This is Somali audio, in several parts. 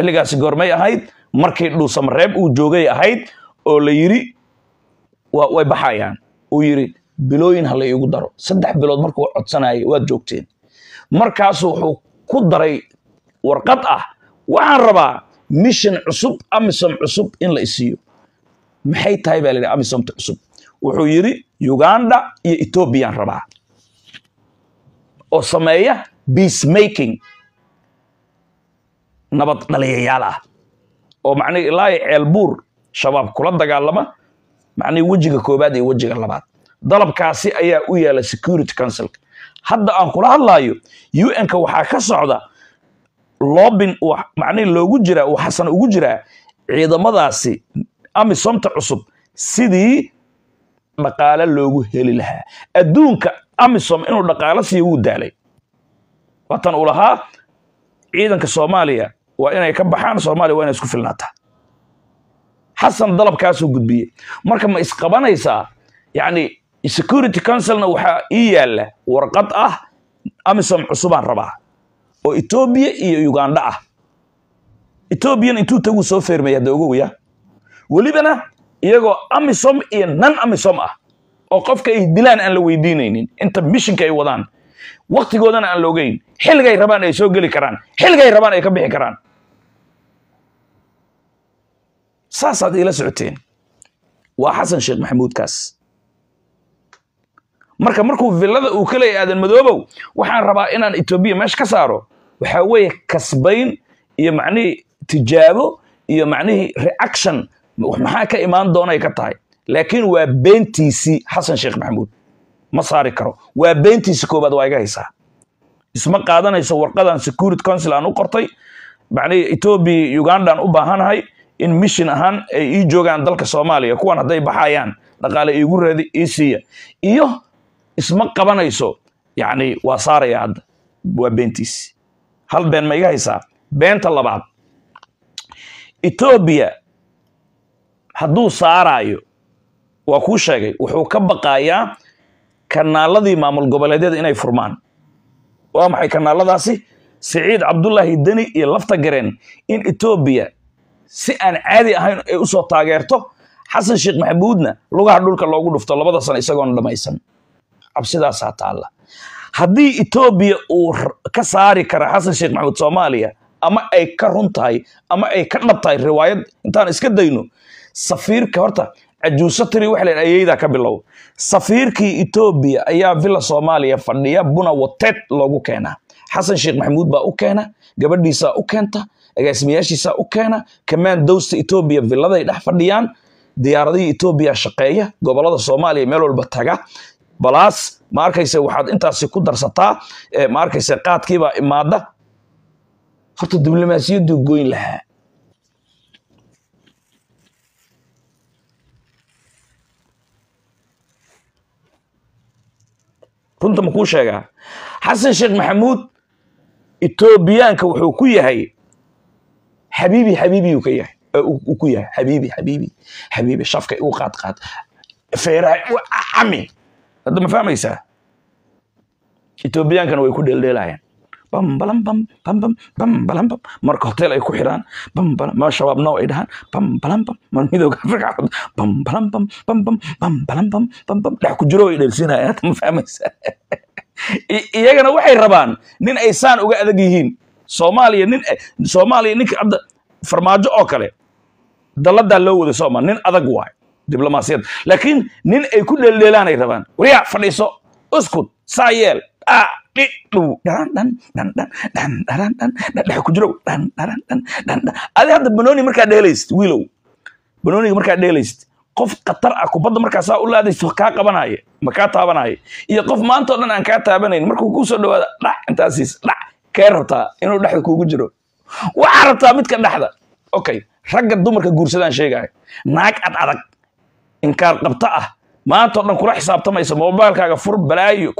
xilligaasi goormay ahayd markii dhuusamareeb uu joogay ahayd oo la yidhi way baxayaan uu yidhi bilooyin ha la daro saddex bilood markuu codsanaya waad joogteen markaas wuxuu ku daray warqad ah waxaan rabaa mishan cusub amisom cusub in la isiiyo maxay tahay baa la yidhi amisomta cusub wuxuu yidhi uganda iyo etoobiyaan rabaa oo sameeya peacemaking nabad dhaliyayaal ah oo macnihi ilaa ceelbuur shabaab kula dagaalama macnihi wejiga koobaad iyo wejiga labaad dalabkaasi ayaa u yaala security councilka hadda aan kula hadlaayo un-ka waxaa ka socda lobin macnihi loogu jiraa uu xasan ugu jiraa ciidamadaasi amisomta cusub sidii dhaqaale loogu heli lahaa adduunka amisom inuu dhaqaalo siiyo wuu daalay watan uu lahaa ciidanka soomaaliya waa inay ka baxaan soomaaliya waa inay isku filnaataa xasan dalabkaasuu gudbiyey marka ma isqabanaysaa yacni security councilna waxaa ii yaalla warqad ah amisom cusubaan rabaa oo etoobiya iyo uganda ah etoobiyana intuu taguu soo feermaya hadda ogowaya welibana iyagoo amisom iyo nan amisom ah oo qofka ay dilaan aan la weydiinaynin inta mishinka ay wadaan waktigoodana aan la ogeyn xilligay rabaan ay soo geli karaan xilligay rabaan ay ka bixi karaan saasaad iila socoteen waa xasan sheekh maxamuudkaas marka markuu villada uu ka leeya aadan madoobow waxaan rabaa inaan etoobiya meesha ka saaro waxaa weeye kasbayn iyo macnihii tijaabo iyo macnihii reaction maxaa ka imaan doonay ka tahay laakiin waa beentiisii xasan sheekh maxamuud ma saari karo waa beentiisi koobaad waa iga haysaa isma qaadanayso warqadan security council aan u qortay macnihii etoobiya ugandaan u baahanahay in mishin ahaan ay ii joogaan dalka soomaaliya kuwan hadday baxayaan dhaqaale iigu raadi ii siiya iyo isma qabanayso yacni waa saaraya hadda waa beentiis hal been ma iga haysaa beenta labaad etoobiya hadduu saaraayo waa kuu sheegay wuxuu ka baqaayaa kanaaladii maamul goboleedyada inay furmaan waa maxay kanaaladaasi siciid cabdullaahi deni iyo lafta gareen in etoobiya si aan caadi ahayn ay u soo taageerto xasan sheekh maxamuudna lugaha dhulka loogu dhufto labada sano isagoona dhamaysan cabsidaasaa taalla haddii etoobiya uu ka saari kara xasan sheekh maxamuud soomaaliya ama ay ka run tahay ama ay ka dhab tahay riwaayad intaan iska dayno safiirka horta cajuuso tiri waxa la ayeydaa ka bilow safiirkii etoobiya ayaa villa soomaaliya fadhiya buna wateed loogu keenaa xasan sheekh maxamuud baa u keena gabadhiisaa u keenta agaasimayaashiisa u keena kamaan dowsta etoobiya villaday dhex fadhiyaan diyaaradihii etoobiya shaqeeya gobolada soomaaliya meel walba taga balaas ma arkayse waxaad intaasi ku darsataa ma arkayse qaadkiibaa imaada horta diblomaasiyaddu goyn lahaa runta ma kuu sheegaa xasan sheekh maxamuud etoobiyaanka wuxuu ku yahay xabiibi xabiibi uu ka yahay ku yahay xabiibi xabiibi xabiibi shafka u qaad qaad feeraha ami ma fahmaysaa ethoobiyankana way ku dheeldheelayaan bambalam bam marka hotel ay ku xiraan bambala ma shabaab now ay dhahaan bambalam ku jiro way dheelsinayaan ma fahmaysaa iyagana waxay rabaan nin ay saan uga adag yihiin soomaaliya nin soomaaliya ninka hadda farmaajo oo kale dalladaa loo wada sooma nin adag waayo diblomaasiyadda laakiin nin ay ku dheeldheelaanay rabaan waryaa fadhiiso uskud saa yeel a dhi dhow markaa dheelaysid wiilow banooniga markaa dheelaysid qof khatar ah kubadda markaa u laadayso kaa qabanaaye ma kaa taabanaaye iyo qof maantao dhan aan kaa taabanayn markuu kuu dhawaada dhac intaasiis dhac kee rabtaa inuu dhexda kuugu jiro waxaa rabtaa midka dhexda okay ragga dumarka guursadaan sheegaya naag ad adag inkaar qabta ah maantao dhan kula xisaabtamaysa moobaalkaaga fur balaayo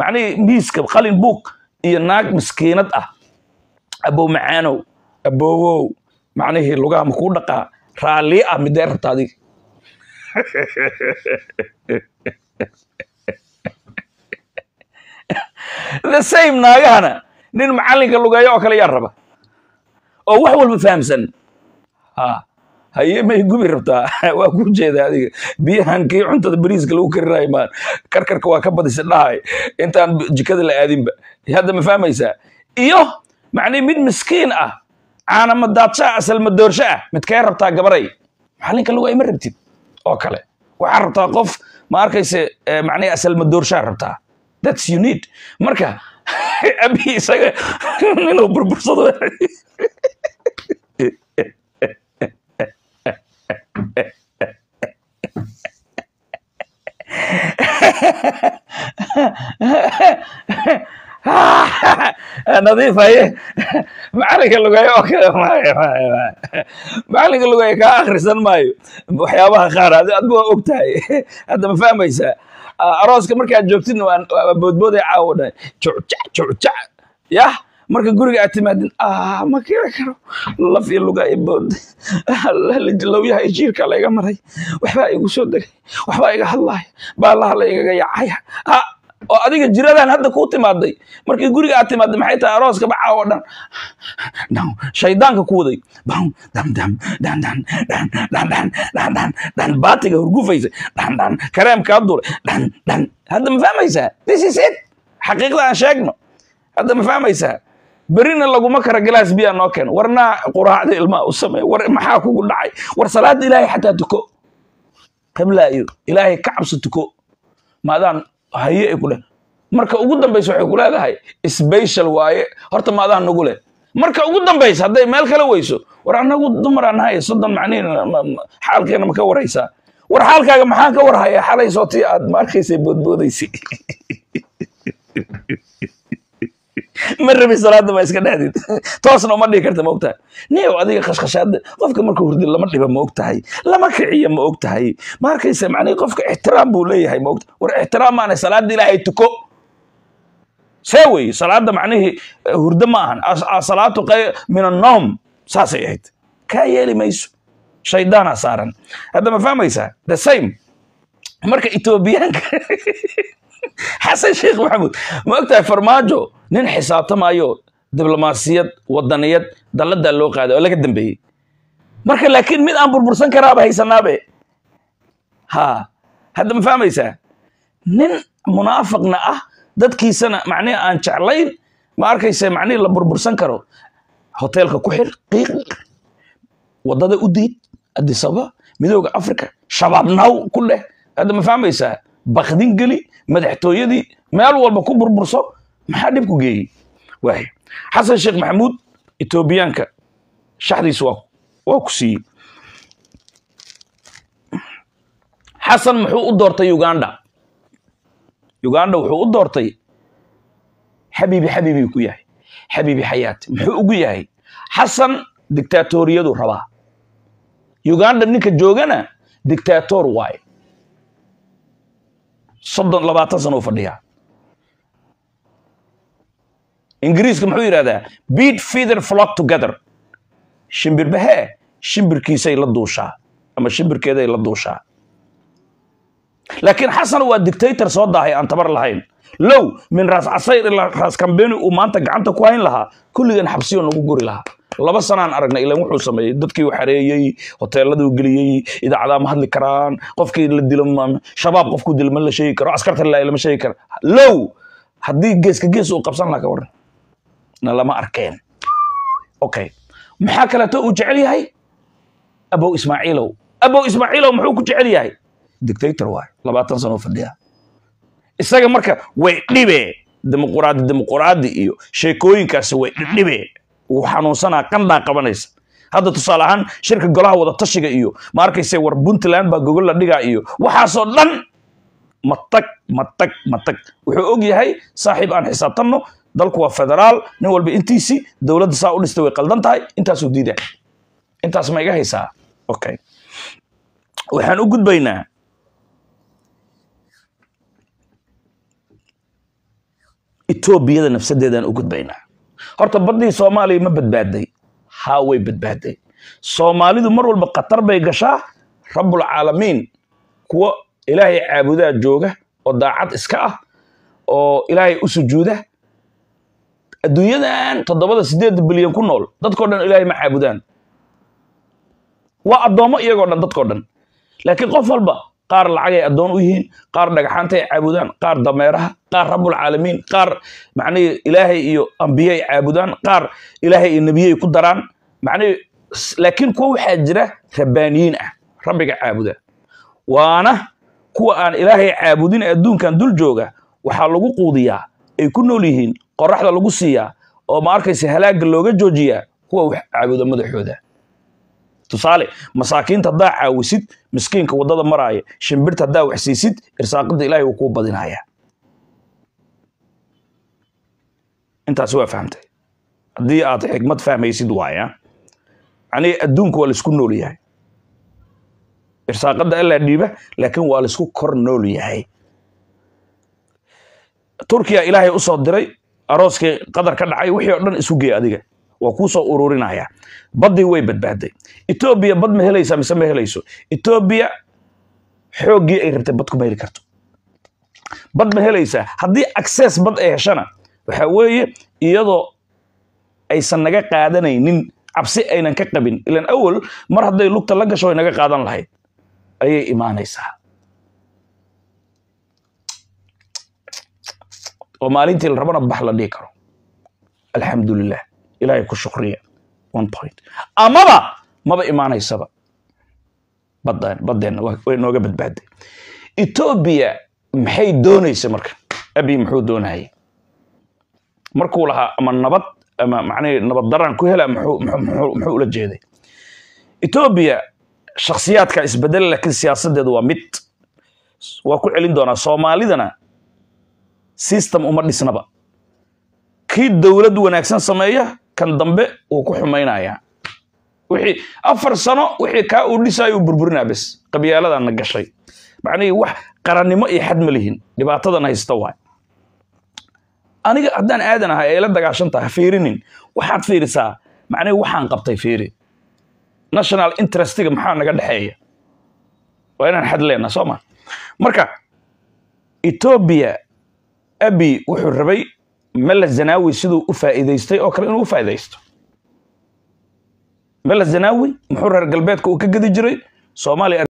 macnihii miiska qalin buug iyo naag maskiinad ah abow macaanow aboowow macnihii lugaha ma kuu dhaqaa raalli ah midee rabta adiga the same naagahana nin macallinka lugeeyo oo kale yaa raba oo wax walba fahamsan haye may gubi rabtaa waa ku jeeda adiga biyahan kii cuntada bariiska lagu karirayo maan karkarka waa ka badisa dhahay intaan jikada la aadinba hadda ma fahmaysaa iyo macnii mid miskiin ah caanamadaadsha ah asalmadoorsho ah midkee rabtaa gabaray macallinka lugu ma rabtid oo kale waxaa rabtaa qof ma arkayse eh, macnii asalmadoorshaa rabtaa that's you need marka abi isaga inuu burbursado nadiif haye macalinka lugayo oo kale macalinka lugayo kaa akhrisan maayo waxyaabaha qaar adba waa og tahay hadda ma fahmaysaa Ah, arooska markaad joogtidna waa boodbooday caawo dhahay jucjac jucjac yah marka guriga aad timaadin ah, ma kira karo laf iyo lugaa i booday lowyaha iyo jiirka la maray waxbaa igu soo degay waxbaa iga hadlaaya baalaha la igaga yacaya ah, oo adiga jiradan hadda ku timaaday markii guriga aad timaaday maxay tahay arooska bacaa oo dhan shaydaanka ku waday dam dam baatiga hurgufaysa dhan kareemkaa duulay dhan hadda ma fahmaysaa this is it xaqiiqda aan sheegno hadda ma fahmaysaa berina laguma kara galaas biya noo keen warnaa quraacda ilmaa u samey war maxaa kugu dhacay war salaada ilaahay xataa tuko qiblaayo ilaahay ka cabso tuko maadaan haye ay kudhe marka ugu dambaysa waxay ku leedahay special waaye horta maadaha nagu leh marka ugu dambaysa hadday meel kale weyso war anagu dumaraa nahay soddon macnihin xaalkeena ma ka waraysaa war xaalkaaga maxaan ka warhayaa xalaysooti aad ma arkaysa boodboodaysay ma rabi salaada ma iska dhahdid toosna uma dhihi karta ma og tahay adiga khashkhashaada qofka markuu hurdi lama dhiba ma og lama kiciya ma og tahay ma arkaysa macnihi qofka ixtiraam buu leeyahay ma ogtahay war ixtiraam maana salaada ilaahay tuko see wey salaada macnihii eh, hurdo ma ahan asalaatu min annoom saasay ahayd kaa yeeli mayso shaydaana saaran hadda ma fahmaysaa the same marka etoobiyaanka xasan sheekh maxamuud ma ogtahay farmaajo nin xisaabtamaayo diblomaasiyad wadaniyad dalladaa loo qaaday oo laga dambeeyey marka laakiin mid aan burbursan karaaba haysanaabe ha hadda ma fahmaysaa nin munaafiqna ah dadkiisana macnihi aan jeclayn ma arkaysa macnihii la burbursan karo hoteelka ku xir qiiq wadada u diid adisaba midooda africa shabaabnaw ku leh hadda ma fahmaysaa bakdin geli madaxtooyadii meel walba ku burburso maxaa dhib ku geeyey xasan sheekh maxamuud etoobiyaanka shaxdiis waa ku siiyey xasan muxuu u doortay uganda uganda wuxuu u doortay xabiibi xabiibiu ku yahay xabiibi xayaati muxuu ugu yahay xasan dictatoriyadu rabaa uganda ninka joogana dictator waaye soddon labaatan sano u ingiriiska muxuu yidhahdaa beat feather flock together shimbir shimbirkiisay la duushaa ama shimbirkeeday la duushaa laakiin xasan waa dictator soo daahay aan tabar lahayn low min raas casayr ilaa raas kambeni uu maanta gacanta ku hayn lahaa kulligan xabsiyo nagu guri lahaa laba sanaan aragna ilan wuxuu sameeyey dadkii xareeyey hoteeladuu geliyey idaacadaa ma hadli karaan qofkii la dilo shabaab qofku dilo ma la sheegi karo askarta lilaahi lama sheegi karo low haddii geeska gees uu qabsan laha ka waran na lama arkeen okay maxaa kaleeto uu jecel yahay abow ismaaciilow abow ismaaciilow muxuu ku jecel yahay dictator waay labaatan sanoo fadhiya isaga marka way dhibe dimuquraadi dimuquraadi iyo sheekooyinkaasi way dhibdhibe wuu xanuunsanaa qandhaa qabanaysa hadda tusaale ahaan shirka golaha wada tashiga iyo ma arkayse war puntland baa gogol la dhigaa iyo waxaasoo dhan matag matag matag wuxuu og yahay saaxiib aan xisaabtanno dalku waa federaal nin walba intiisii dowladda saa u dhistay way qaldan tahay intaasuu diidaa intaas ma iga haysaa okay waxaan u gudbaynaa etoobiyada nafsadeedaan u gudbaynaa horta baddii soomaaliya ma badbaaday haa way badbaaday soomaalidu mar walba khatar bay gashaa rabbulcaalamiin kuwo ilaahay caabudaa jooga oo daacad iska ah oo ilaahay u sujuuda adduunyadan toddobada siddeeda bilyan ku nool dadkoo dhan ilaahay ma caabudaan waa addoommo iyagoo dhan dadkoo dhan laakiin qof walba qaar lacagay addoon u yihiin qaar dhagxaanta ay caabudaan qaar dameeraha qaar rabbulcaalamiin qaar macnihii ilaahay iyo ambiye ay caabudaan qaar ilaahay iyo nebiyay ku daraan macnihii laakiin kuwa waxaa jira rabbaaniyiin ah rabbiga caabuda waana kuwa aan ilaahay caabudin adduunkan dul jooga waxaa lagu quudiyaa ay ku nool yihiin qoraxda lagu siiyaa oo ma arkaysa halaagga looga joojiyaa kuwa wax caabuda madaxooda tusaale masaakiinta haddaa caawisid miskiinka waddada maraaya shimbirta haddaa waxsiisid irsaaqida ilahay uu kuu badinayaa intaas waa fahamtay haddii aad xikmad fahmaysid waaya yani adduunka waa laisku nool yahay irsaaqadda allaa dhiiba laakiin waa laisku kor nool yahay turkiya ilaahay usoo diray arooskii qadar ka dhacay wixii o dhan isu geey adiga waa kuu soo ururinaya baddii way badbaaday etoobiya bad ma helaysaa mise ma helayso etoobiya xooggii ay rabtay bad kuma heli karto bad ma helaysaa haddii access bad ay heshana waxaa weeye iyadoo aysan naga qaadanaynin cabsi aynan ka qabin ilan awal mar hadday lugta la gasho ay naga qaadan lahayd ayay imaanaysaa oo maalintii la bax la dhihi karo alxamdulilah ilaahay ku shukriya point amaba maba imaanaysaba badan badeenna way nooga badbaadday etoobiya maxay doonaysa marka abi muxuu doonayay markuu lahaa ama nabad ama macnihii nabad daraan ku hela muxuu ula jeeday etoobiya shakhsiyaadka isbedela laakiin siyaasadeedu waa mid waa ku celin doonaa soomaalidana system uma dhisnaba kii dowlad wanaagsan sameeya kan dambe uu ku xumaynayaa wixii afar sano wixii kaa uu dhisaayo uu burburinaa bes qabyaaladanna gashay macnihii wax qarannimo iyo xad ma lihin dhibaatadan haysta waay aniga haddaan aadan ahay ay la dagaashantaha ha fiirinin waxaad fiirisaa macnihii waxaan qabtay fiiri national interestiga maxaa naga dhexeeya waa inaan xad soo ma marka etoobiya abi wuxuu rabay mala zanawi siduu u faa'iidaystay oo kale inuu u faa'iidaysto mala zanawi muxuu reer galbeedka uu ka gedi jiray soomaaliya